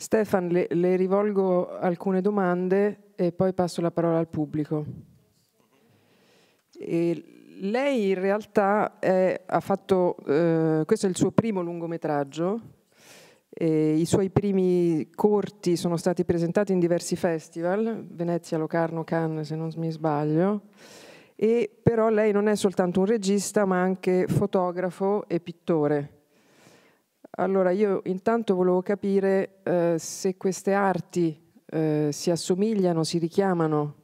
Stefan, le, le rivolgo alcune domande e poi passo la parola al pubblico. E lei in realtà è, ha fatto, eh, questo è il suo primo lungometraggio, eh, i suoi primi corti sono stati presentati in diversi festival, Venezia, Locarno, Cannes se non mi sbaglio, e però lei non è soltanto un regista ma anche fotografo e pittore. Allora, io intanto volevo capire eh, se queste arti eh, si assomigliano, si richiamano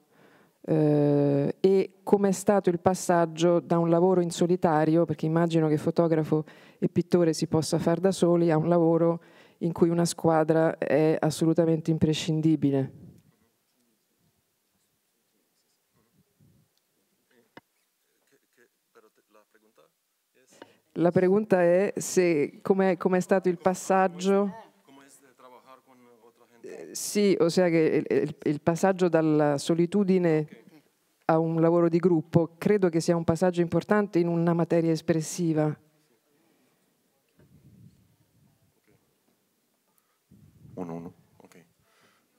eh, e com'è stato il passaggio da un lavoro in solitario, perché immagino che fotografo e pittore si possa fare da soli, a un lavoro in cui una squadra è assolutamente imprescindibile. Eh, la pregunta è se com'è, com'è stato il passaggio. Sì, ossia che il, il passaggio dalla solitudine a un lavoro di gruppo credo che sia un passaggio importante in una materia espressiva. Uno, uno. Okay.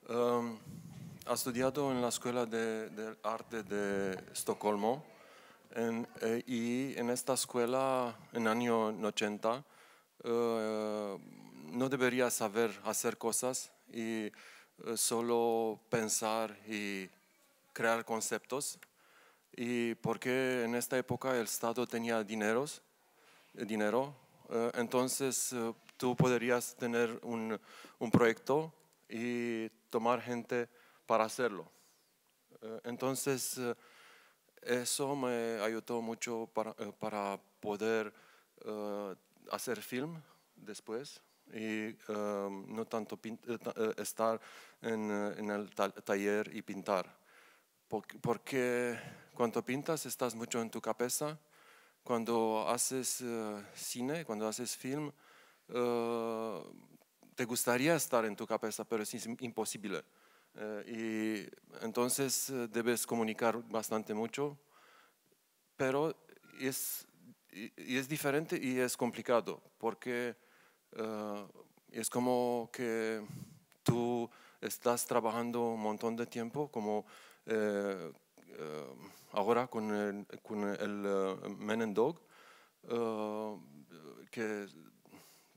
Um, ha studiato nella scuola dell'arte di de Stoccolmo Eh, y en esta escuela, en año 80, eh, no debería saber hacer cosas y eh, solo pensar y crear conceptos. Y porque en esta época el Estado tenía dineros, dinero, entonces tú podrías tener un, un, proyecto y tomar gente para hacerlo. entonces, eso me ayudó mucho para, eh, poder eh, hacer film después y em, no tanto eh, estar en, el taller y pintar. Porque cuando pintas estás mucho en tu cabeza, cuando haces cine, cuando haces film, te gustaría estar en tu cabeza, pero es imposible. Eh, y entonces eh, debes comunicar bastante mucho, pero es, diferente y es complicado porque eh, es como que tú estás trabajando un montón de tiempo, como ahora con el, con Men and Dog, que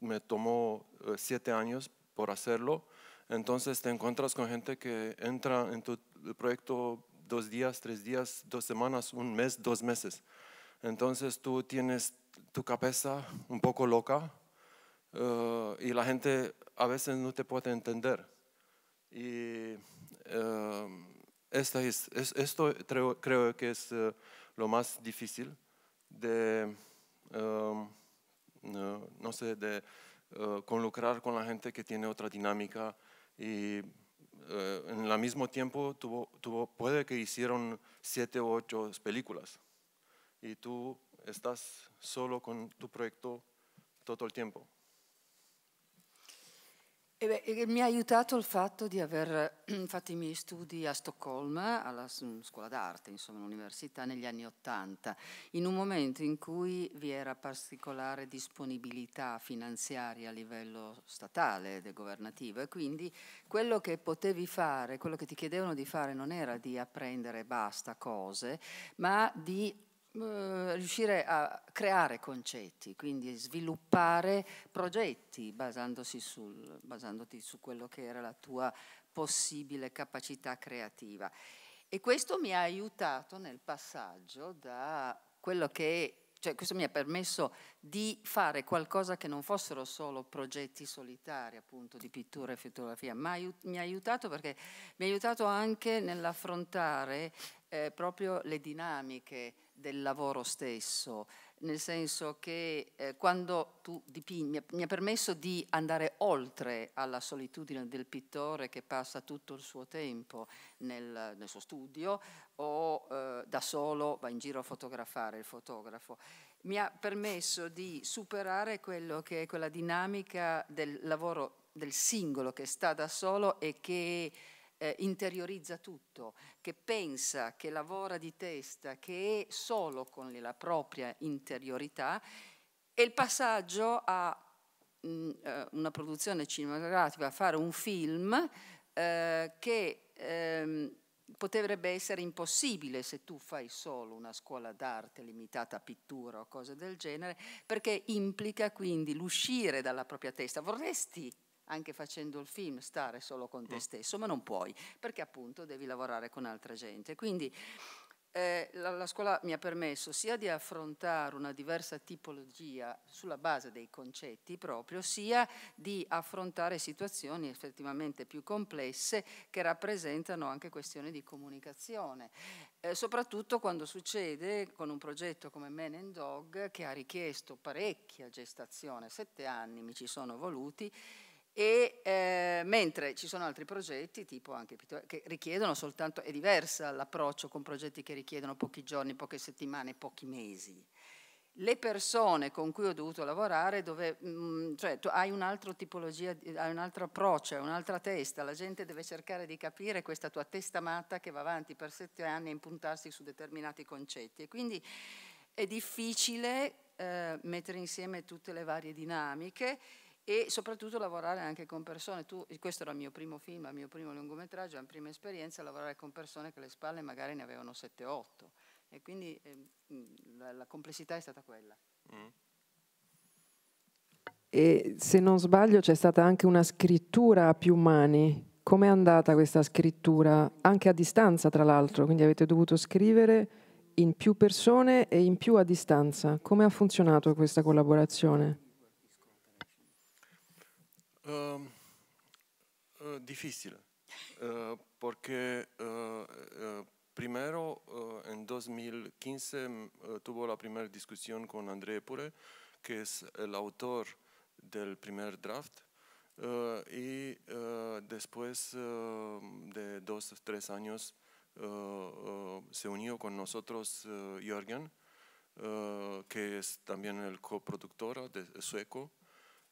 me tomó siete años por hacerlo entonces te encuentras con gente que entra en tu proyecto dos días, tres días, dos semanas, un mes, dos meses. Entonces tú tienes tu cabeza un poco loca eh, y la gente a veces no te puede entender. Y eh, esto creo, que es eh, lo más difícil de, em, no, no, sé, de conlucrar con la gente que tiene otra dinámica, y eh, en el mismo tiempo tuvo, tuvo, puede que hicieron siete o ocho películas y tú estás solo con tu proyecto todo el tiempo. Eh beh, mi ha aiutato il fatto di aver fatto i miei studi a Stoccolma, alla mm, scuola d'arte, insomma, all'università negli anni Ottanta, in un momento in cui vi era particolare disponibilità finanziaria a livello statale ed governativo e quindi quello che potevi fare, quello che ti chiedevano di fare non era di apprendere basta cose, ma di riuscire a creare concetti, quindi sviluppare progetti basandosi sul, basandoti su quello che era la tua possibile capacità creativa. E questo mi ha aiutato nel passaggio da quello che cioè questo mi ha permesso di fare qualcosa che non fossero solo progetti solitari, appunto, di pittura e fotografia, ma mi ha aiutato perché mi ha aiutato anche nell'affrontare eh, proprio le dinamiche del lavoro stesso, nel senso che eh, quando tu dipingi, mi ha, permesso di andare oltre alla solitudine del pittore che passa tutto il suo tempo nel, nel suo studio o eh, da solo va in giro a fotografare il fotografo. Mi ha permesso di superare quello che è quella dinamica del lavoro del singolo che sta da solo e che eh, interiorizza tutto, che pensa, che lavora di testa, che è solo con la propria interiorità e il passaggio a mh, mm, eh, una produzione cinematografica, a fare un film eh, che... Ehm, potrebbe essere impossibile se tu fai solo una scuola d'arte limitata a pittura o cose del genere, perché implica quindi l'uscire dalla propria testa. Vorresti anche facendo il film, stare solo con te mm. stesso, ma non puoi, perché appunto devi lavorare con altra gente. Quindi eh, la, la, scuola mi ha permesso sia di affrontare una diversa tipologia sulla base dei concetti proprio, sia di affrontare situazioni effettivamente più complesse che rappresentano anche questioni di comunicazione, eh, soprattutto quando succede con un progetto come Men and Dog che ha richiesto parecchia gestazione, sette anni mi ci sono voluti e eh, mentre ci sono altri progetti, tipo anche che richiedono soltanto, è diversa l'approccio con progetti che richiedono pochi giorni, poche settimane, pochi mesi. Le persone con cui ho dovuto lavorare, dove, mm, cioè tu hai un'altra tipologia, hai un altro approccio, un'altra testa, la gente deve cercare di capire questa tua testa matta che va avanti per sette anni a impuntarsi su determinati concetti. E quindi è difficile eh, mettere insieme tutte le varie dinamiche e soprattutto lavorare anche con persone. Tu, questo era il mio primo film, il mio primo lungometraggio, la mia prima esperienza, lavorare con persone che alle spalle magari ne avevano 7-8 e quindi eh, la, la, complessità è stata quella. Mm. E se non sbaglio c'è stata anche una scrittura a più mani. Com'è andata questa scrittura? Anche a distanza, tra l'altro, quindi avete dovuto scrivere in più persone e in più a distanza. Come ha funzionato questa collaborazione? Em, eh, difícil, eh, porque eh, primero en 2015 tuvo la primera discusión con André Pure, que es el autor del primer draft, y después de dos o tres años se unió con nosotros Jörgen, que es también el coproductor de, sueco,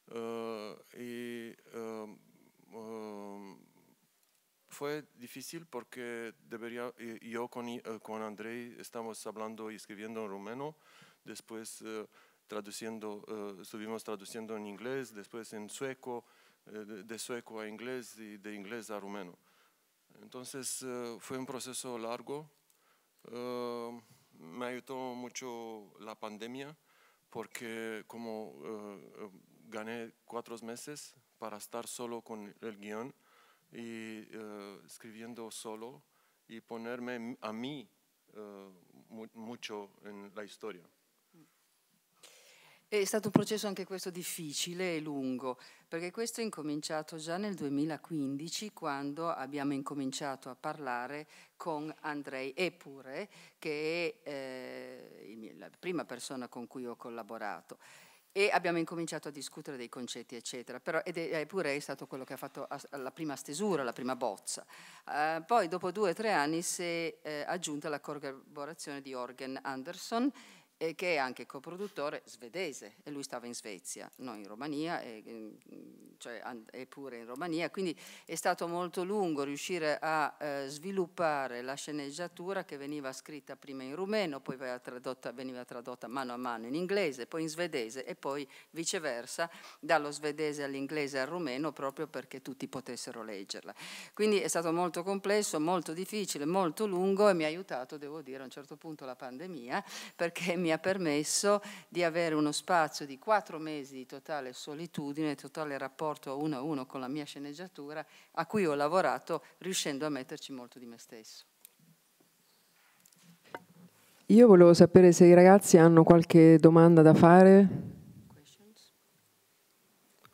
eh, y em, em, fue difícil porque debería, yo con, eh, con Andrei estamos hablando y escribiendo en rumeno, después eh, traduciendo, estuvimos traduciendo en inglés, después en sueco, de, sueco a inglés y de inglés a rumeno. Entonces fue un proceso largo, em, me ayudó mucho la pandemia porque como gané cuatro meses para estar solo con el guión y uh, escribiendo solo y ponerme a mí uh, mu mucho en la historia. È stato un processo anche questo difficile e lungo, perché questo è incominciato già nel 2015 quando abbiamo incominciato a parlare con Andrei Epure, che è eh, la prima persona con cui ho collaborato e abbiamo incominciato a discutere dei concetti, eccetera. Però, ed è, pure è stato quello che ha fatto la prima stesura, la prima bozza. Eh, poi, dopo due o tre anni, si è eh, aggiunta la collaborazione di Orgen Anderson e che è anche coproduttore svedese e lui stava in Svezia, non in Romania, e, mm, cioè, e pure in Romania, quindi è stato molto lungo riuscire a eh, sviluppare la sceneggiatura che veniva scritta prima in rumeno, poi tradotta, veniva tradotta mano a mano in inglese, poi in svedese e poi viceversa, dallo svedese all'inglese al rumeno proprio perché tutti potessero leggerla. Quindi è stato molto complesso, molto difficile, molto lungo e mi ha aiutato, devo dire, a un certo punto la pandemia perché mi mi ha permesso di avere uno spazio di quattro mesi di totale solitudine, totale rapporto uno a uno con la mia sceneggiatura, a cui ho lavorato riuscendo a metterci molto di me stesso. Io volevo sapere se i ragazzi hanno qualche domanda da fare.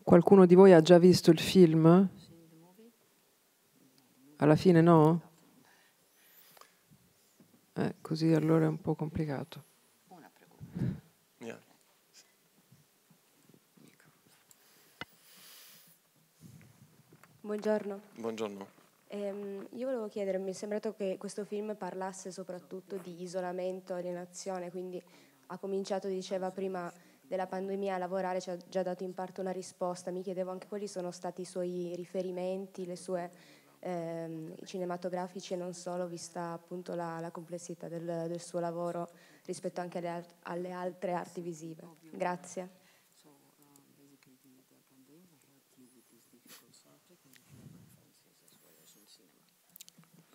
Qualcuno di voi ha già visto il film? Alla fine no? Eh, così allora è un po' complicato. Ja. Buongiorno. Buongiorno. Ehm, io volevo chiedere, mi è sembrato che questo film parlasse soprattutto di isolamento, alienazione, quindi ha cominciato, diceva prima, della pandemia a lavorare, ci ha già dato in parte una risposta, mi chiedevo anche quali sono stati i suoi riferimenti, le sue ehm, cinematografici e non solo, vista appunto la, la complessità del, del, suo lavoro rispetto anche alle, alle altre arti visive. Grazie.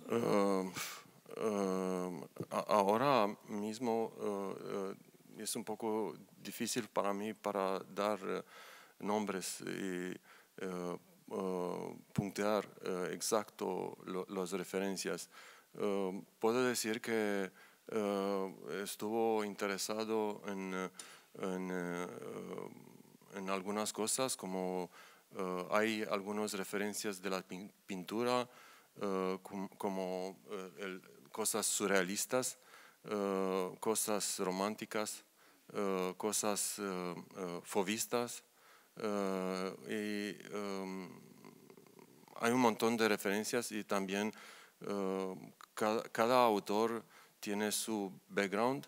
Uh, ehm, uh, ehm, ahora mismo uh, es un po' difficile per me dare nomi, nombres eh, Eh, puntear eh, exacto las referencias. Eh, puedo decir que estuvo interesado en, algunas cosas, como hay algunas referencias de la pintura, como cosas surrealistas, cosas románticas, cosas fovistas eh, y em, hay un montón de referencias y también em, cada, autor tiene su background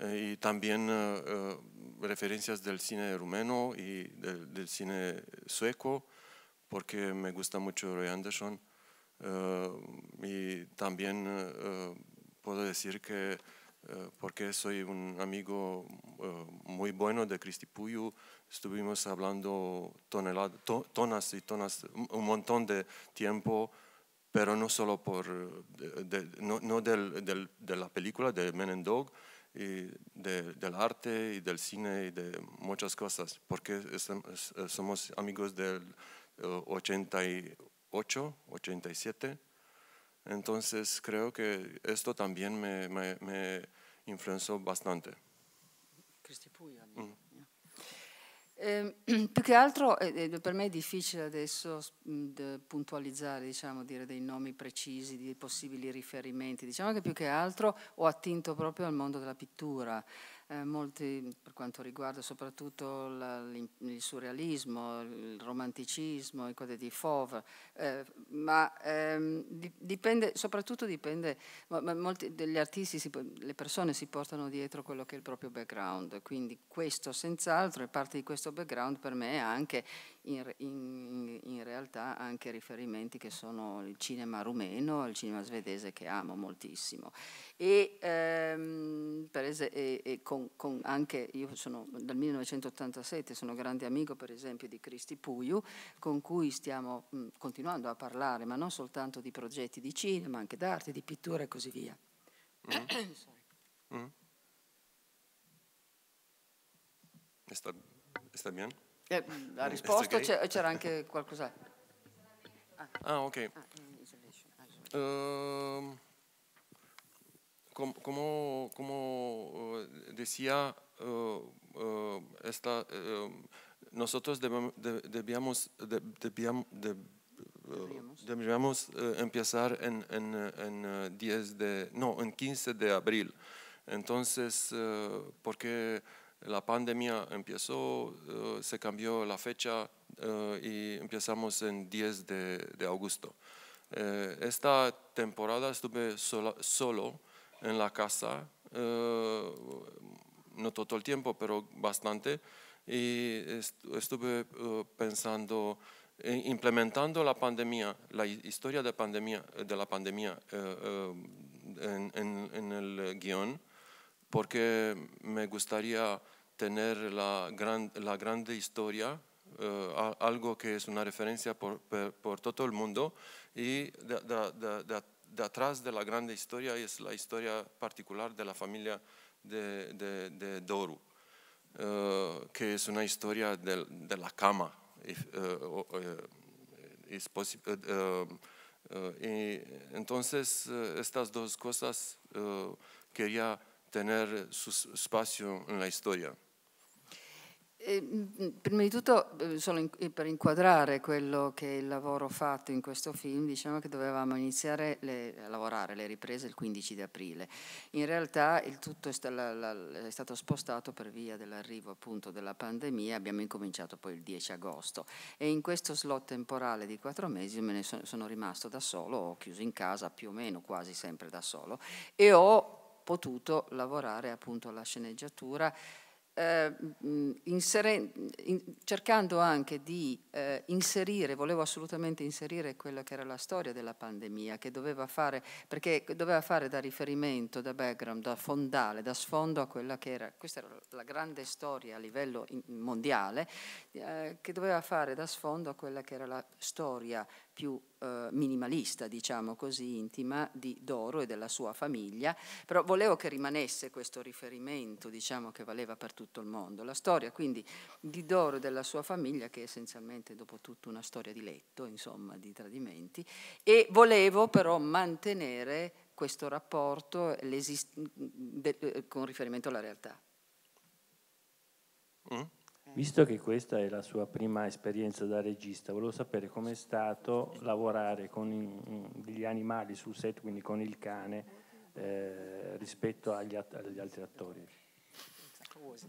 eh, y también eh, referencias del cine rumeno y del, del, cine sueco, porque me gusta mucho Roy Anderson. y también puedo decir que eh, porque soy un amigo eh, muy bueno de Cristi Puyu, estuvimos hablando tonas y tonas, un montón de tiempo, pero no solo por, eh, de, no, del, de la película de Men and Dog, y del arte y del cine y de muchas cosas, porque somos amigos del 88, 87 Entonces creo que esto también me, me, me influenció bastante. Mm. Eh, più che altro eh, eh, per me è difficile adesso mh, puntualizzare, diciamo, dire dei nomi precisi, dei possibili riferimenti. Diciamo che più che altro ho attinto proprio al mondo della pittura. Eh, molti, per quanto riguarda soprattutto la, il surrealismo, il romanticismo, i cose di Fauve, eh, ma ehm, dipende, soprattutto dipende, ma, ma molti degli artisti, si, le persone si portano dietro quello che è il proprio background, quindi questo senz'altro e parte di questo background per me è anche in, in, in, realtà anche riferimenti che sono il cinema rumeno, il cinema svedese che amo moltissimo. E, ehm, esempio, e, e con, con anche io sono dal 1987, sono grande amico per esempio di Cristi Puiu, con cui stiamo mh, continuando a parlare, ma non soltanto di progetti di cinema, anche d'arte, di pittura e così via. Mm. Mm. Sta, sta bene? Eh, ha mm, este risposto, okay? c'era anche qualcos'altro. Ah, ah ok. Ah, um, como, como decía, uh, esta, nosotros debíamos, debíamos, debíamos eh, empezar en, en, en, 10 eh, de, no, en 15 de abril. Entonces, eh, porque la pandemia empezó, eh, se cambió la fecha eh, y empezamos en 10 de, de agosto. Eh, esta temporada estuve solo en la casa, no todo el tiempo, pero bastante, y estuve pensando implementando la pandemia, la historia de, pandemia, de la pandemia en, el guión, porque me gustaría tener la, gran, grande historia, eh, algo que es una referencia por, por, todo el mundo, y de, de, atrás de la grande historia es la historia particular de la familia de, Doru, eh, que es una historia de, la cama. entonces estas dos cosas eh, quería tener su espacio en la eh, prima di tutto, eh, in, eh, per inquadrare quello che è il lavoro fatto in questo film, diciamo che dovevamo iniziare le, a lavorare le riprese il 15 di aprile. In realtà il tutto è, sta, è stato spostato per via dell'arrivo appunto della pandemia, abbiamo incominciato poi il 10 agosto e in questo slot temporale di quattro mesi me ne sono rimasto da solo, ho chiuso in casa più o meno quasi sempre da solo e ho potuto lavorare appunto alla sceneggiatura, eh, mm, inseren- in- cercando anche di eh, inserire, volevo assolutamente inserire quella che era la storia della pandemia, che doveva fare, perché doveva fare da riferimento, da background, da fondale, da sfondo a quella che era, questa era la grande storia a livello in- mondiale, eh, che doveva fare da sfondo a quella che era la storia più eh, minimalista, diciamo così, intima di Doro e della sua famiglia, però volevo che rimanesse questo riferimento, diciamo, che valeva per tutto il mondo. La storia quindi di Doro e della sua famiglia, che è essenzialmente dopo tutto una storia di letto, insomma, di tradimenti, e volevo però mantenere questo rapporto con riferimento alla realtà. Mm? Visto che questa è la sua prima esperienza da regista, volevo sapere com'è stato lavorare con gli animali sul set, quindi con il cane, eh, rispetto agli, agli, altri attori.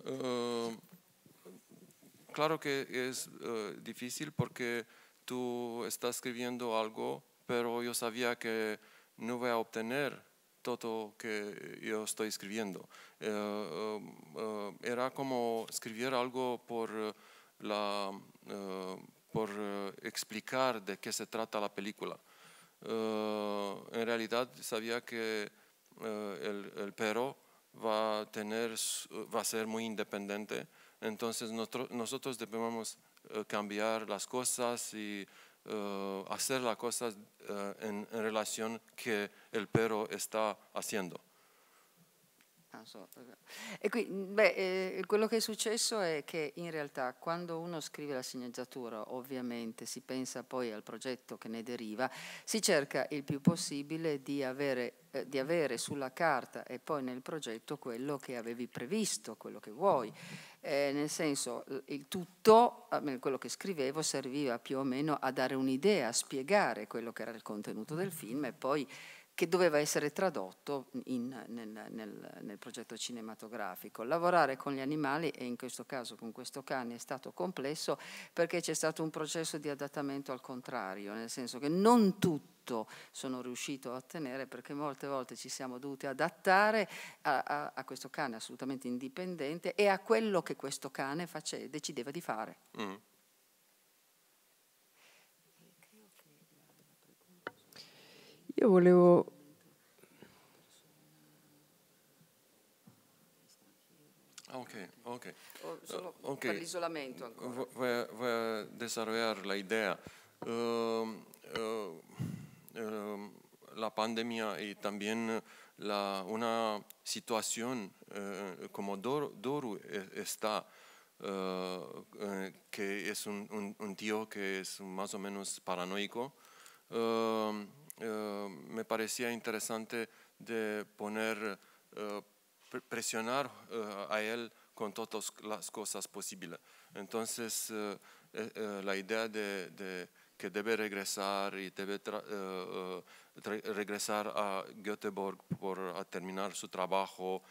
Uh, claro che è uh, difícil porque tú estás escribiendo algo, però io sapevo che non voy a obtener todo que yo estoy escribiendo. Eh, eh, eh, era como escribir algo por, la, por explicar de qué se trata la película. en realidad sabía que el, el perro va a, tener, va a ser muy independiente, entonces nosotros, nosotros debemos cambiar las cosas y Eh, hacer las cosas eh, en, en, relación que el perro está haciendo. Ah, e qui, beh, eh, quello che è successo è che in realtà quando uno scrive la sceneggiatura, ovviamente si pensa poi al progetto che ne deriva, si cerca il più possibile di avere, eh, di avere sulla carta e poi nel progetto quello che avevi previsto, quello che vuoi eh, nel senso il tutto, quello che scrivevo, serviva più o meno a dare un'idea, a spiegare quello che era il contenuto del film e poi che doveva essere tradotto in, nel, nel, nel, progetto cinematografico. Lavorare con gli animali, e in questo caso con questo cane, è stato complesso perché c'è stato un processo di adattamento al contrario, nel senso che non tutto sono riuscito a ottenere perché molte volte ci siamo dovuti adattare a, a, a questo cane assolutamente indipendente e a quello che questo cane face, decideva di fare. Mm. Yo volevo ah, Ok, ok. Solo ah, okay. per Voy, a desarrollar la idea. Um, um, um, la pandemia y también eh, una situación eh, como Doru, e, está, eh, que es un, un, tío que es más o menos paranoico. Eh, me parecía interesante de poner, eh, presionar eh, a él con todas las cosas posibles. Entonces, la idea de, que debe regresar y debe regresar a Göteborg por a terminar su trabajo,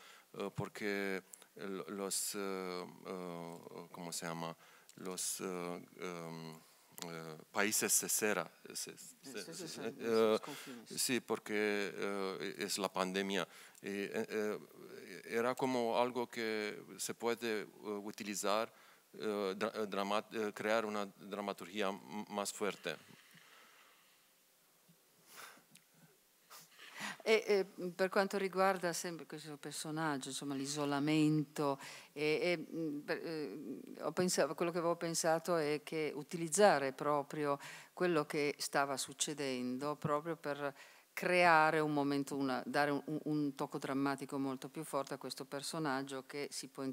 porque los, ¿cómo se llama? Los... Em, eh, países cesera. Eh, eh, sí, porque es la pandemia. era como algo que se puede utilizar, crear una dramaturgia más fuerte. E, e, mm, per quanto riguarda sempre questo personaggio, insomma, l'isolamento, e, mm, eh, mm, pensato, quello che avevo pensato è che utilizzare proprio quello che stava succedendo proprio per creare un momento, una, dare un, un, tocco drammatico molto più forte a questo personaggio che si può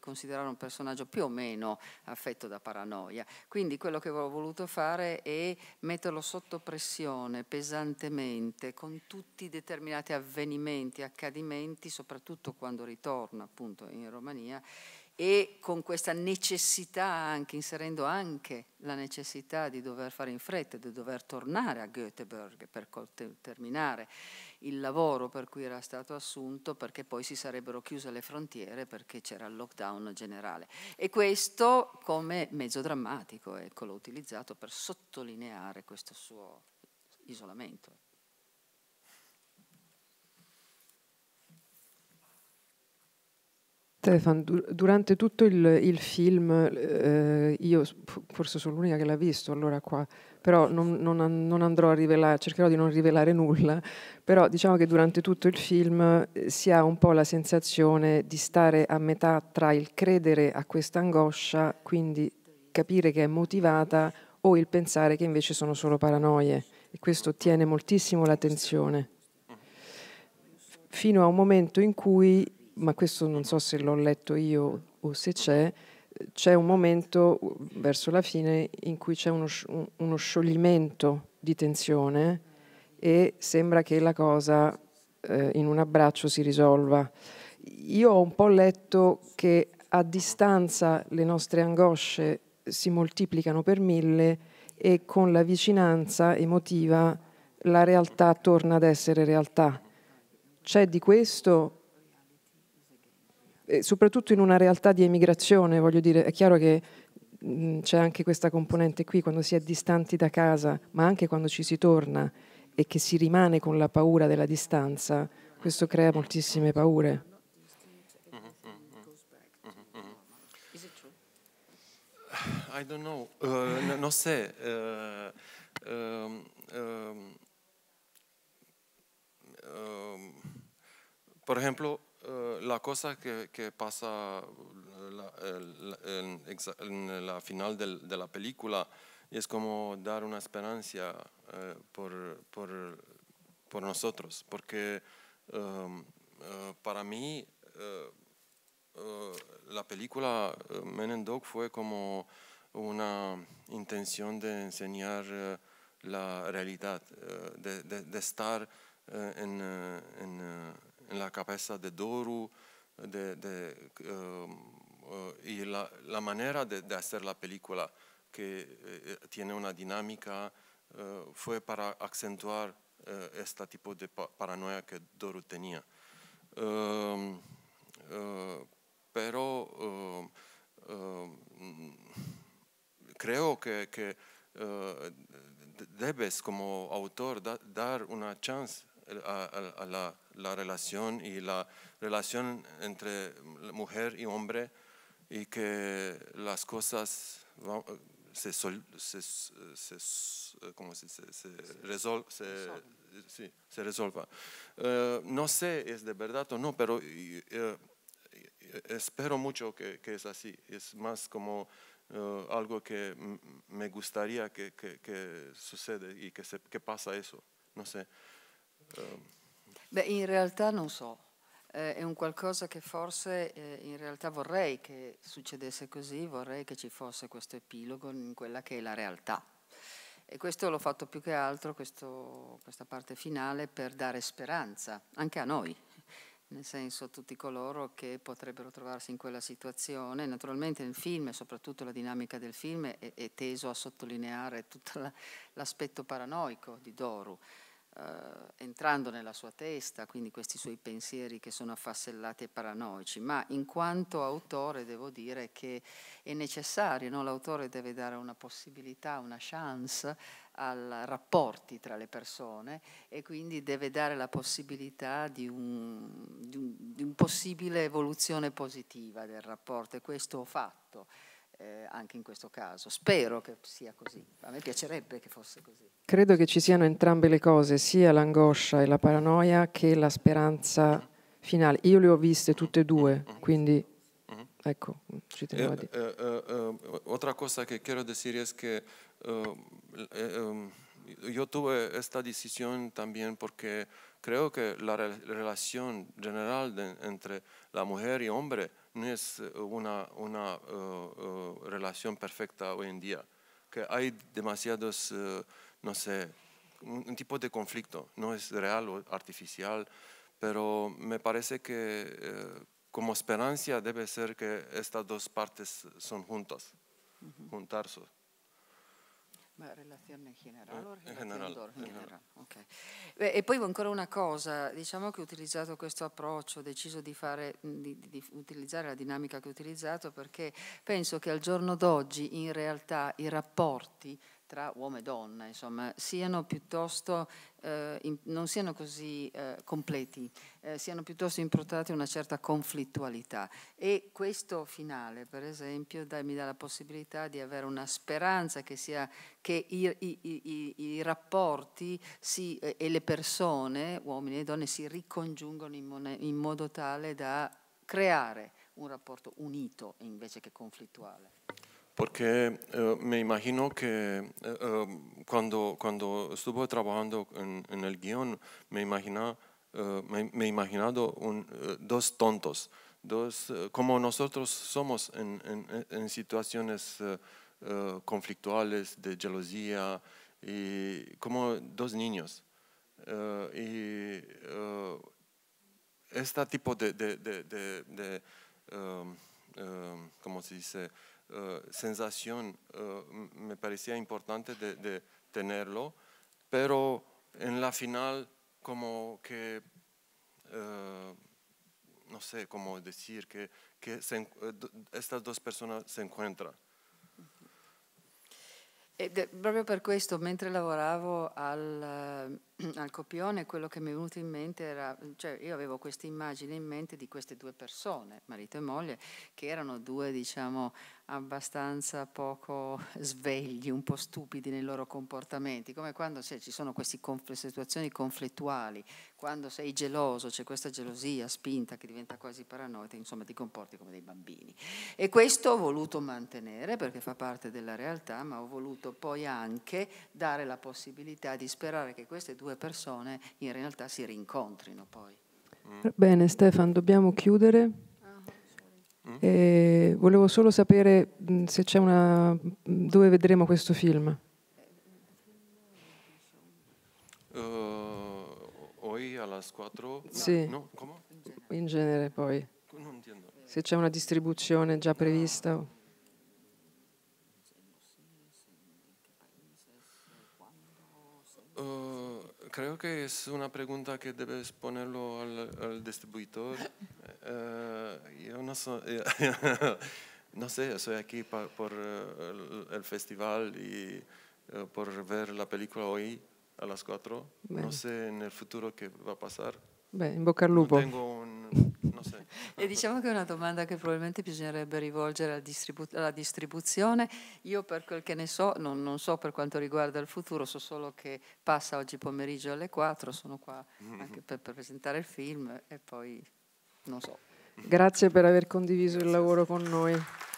considerare un personaggio più o meno affetto da paranoia. Quindi quello che ho voluto fare è metterlo sotto pressione pesantemente con tutti i determinati avvenimenti, accadimenti, soprattutto quando ritorna appunto in Romania e con questa necessità anche, inserendo anche la necessità di dover fare in fretta, di dover tornare a Göteborg per terminare il lavoro per cui era stato assunto, perché poi si sarebbero chiuse le frontiere perché c'era il lockdown generale. E questo come mezzo drammatico, ecco, l'ho utilizzato per sottolineare questo suo isolamento. Stefan, durante tutto il, il film, eh, io forse sono l'unica che l'ha visto, allora qua, però non, non, non, andrò a rivelare, cercherò di non rivelare nulla, però diciamo che durante tutto il film eh, si ha un po' la sensazione di stare a metà tra il credere a questa angoscia, quindi capire che è motivata, o il pensare che invece sono solo paranoie, e questo tiene moltissimo l'attenzione, fino a un momento in cui ma questo non so se l'ho letto io o se c'è, c'è un momento verso la fine in cui c'è uno, uno scioglimento di tensione e sembra che la cosa eh, in un abbraccio si risolva. Io ho un po' letto che a distanza le nostre angosce si moltiplicano per mille e con la vicinanza emotiva la realtà torna ad essere realtà. C'è di questo soprattutto in una realtà di emigrazione, voglio dire, è chiaro che c'è anche questa componente qui, quando si è distanti da casa, ma anche quando ci si torna e che si rimane con la paura della distanza, questo crea moltissime paure. I don't know, uh, non sé. Uh, um, um, um, por ejemplo, Eh, la cosa que, pasa la, en, la final de, la película es como dar una esperanza eh, por, nosotros, porque em, eh, para mí la película Men and Dog fue como una intención de enseñar la realidad, de, estar en en la cabeza de Doru, de, um, uh, y la, manera de, hacer la película, que eh, eh, tiene una dinámica, uh, fue para acentuar uh, este tipo de paranoia que Doru tenía. Um, pero um, creo que, debes como autor dar una chance a, la, relación y la relación entre mujer y hombre y que las cosas se, sol, se, se, se, se, se, se eh, no sé es de verdad o no, pero eh, espero mucho que, que, es así. Es más como eh, algo que me gustaría que, que, que sucede y que, se, que pasa eso. No sé. Beh, in realtà non so, eh, è un qualcosa che forse eh, in realtà vorrei che succedesse così, vorrei che ci fosse questo epilogo in quella che è la realtà. E questo l'ho fatto più che altro, questo, questa parte finale, per dare speranza anche a noi, nel senso a tutti coloro che potrebbero trovarsi in quella situazione. Naturalmente il film, e soprattutto la dinamica del film, è, è teso a sottolineare tutto la, l'aspetto paranoico di Doru eh, entrando nella sua testa, quindi questi suoi pensieri che sono affassellati e paranoici, ma in quanto autore devo dire che è necessario, no? l'autore deve dare una possibilità, una chance ai rapporti tra le persone e quindi deve dare la possibilità di, un, di, un, di un possibile evoluzione positiva del rapporto e questo ho fatto eh, anche in questo caso. Spero che sia così, a me piacerebbe che fosse così. Credo che ci siano entrambe le cose, sia l'angoscia e la paranoia che la speranza finale. Io le ho viste tutte e due, mm-hmm. quindi mm-hmm. ecco, ci tengo a eh, dire. Eh, eh, eh, otra cosa che quiero decir es que eh, um, yo tuve esta decisión también porque creo que la relación general de, entre la mujer y hombre no es una, uh, uh, relación perfecta hoy en día. Que hay demasiados, uh, no sé, un, tipo de conflicto. No es real o artificial, pero me parece que como esperanza debe ser que estas dos partes son juntas, juntarse. Ma relazione in generale o eh, eh, relazione general, d'oro? In eh, general. Okay. Beh, e poi ancora una cosa, diciamo che ho utilizzato questo approccio, ho deciso di, fare, di, di utilizzare la dinamica che ho utilizzato perché penso che al giorno d'oggi in realtà i rapporti tra uomo e donna, insomma, siano piuttosto, eh, in, non siano così eh, completi, eh, siano piuttosto improntati a una certa conflittualità. E questo finale, per esempio, dà, mi dà la possibilità di avere una speranza che, sia, che i, i, i, i rapporti si, e le persone, uomini e donne, si ricongiungono in, mon- in modo tale da creare un rapporto unito invece che conflittuale. porque eh, me imagino que eh, eh, cuando, cuando estuve trabajando en, el guión, me, imaginaba me, imaginado dos tontos, dos, como nosotros somos en, en, situaciones conflictuales de gelosía, y como dos niños. y este tipo de, de, de, de ¿cómo se dice? Eh, sensación eh, me parecía importante de, tenerlo, pero en la final como que, eh, no sé cómo decir, que, que estas dos personas se encuentran. proprio per questo, mentre lavoravo al Mm, al copione quello che mi è venuto in mente era, mm, cioè io avevo questa immagine in mente di queste due persone, marito e moglie, che erano due diciamo abbastanza poco svegli, un po' stupidi nei loro comportamenti, come quando se, ci sono queste confl- situazioni conflittuali, quando sei geloso, c'è questa gelosia spinta che diventa quasi paranoica, insomma ti comporti come dei bambini. E questo ho voluto mantenere perché fa parte della realtà, ma ho voluto poi anche dare la possibilità di sperare che queste due persone in realtà si rincontrino poi. Mm. Bene Stefan, dobbiamo chiudere. Mm. E volevo solo sapere mm, se c'è una... dove vedremo questo film. Uh, oggi alle 4? Sì. No, in genere poi. Se c'è una distribuzione già prevista. creo que es una pregunta que debes ponerlo al, distribuidor. Eh, yo no, no sé, soy aquí por eh, el, festival y eh, por ver la película hoy a las 4. No sé en el futuro qué va a pasar. Bien, invocar lupo. tengo un e diciamo che è una domanda che probabilmente bisognerebbe rivolgere alla, distribu alla distribuzione. Io per quel che ne so, non, non, so per quanto riguarda il futuro, so solo che passa oggi pomeriggio alle 4, sono qua anche per, per presentare il film e poi non so. Grazie per aver condiviso il lavoro con noi.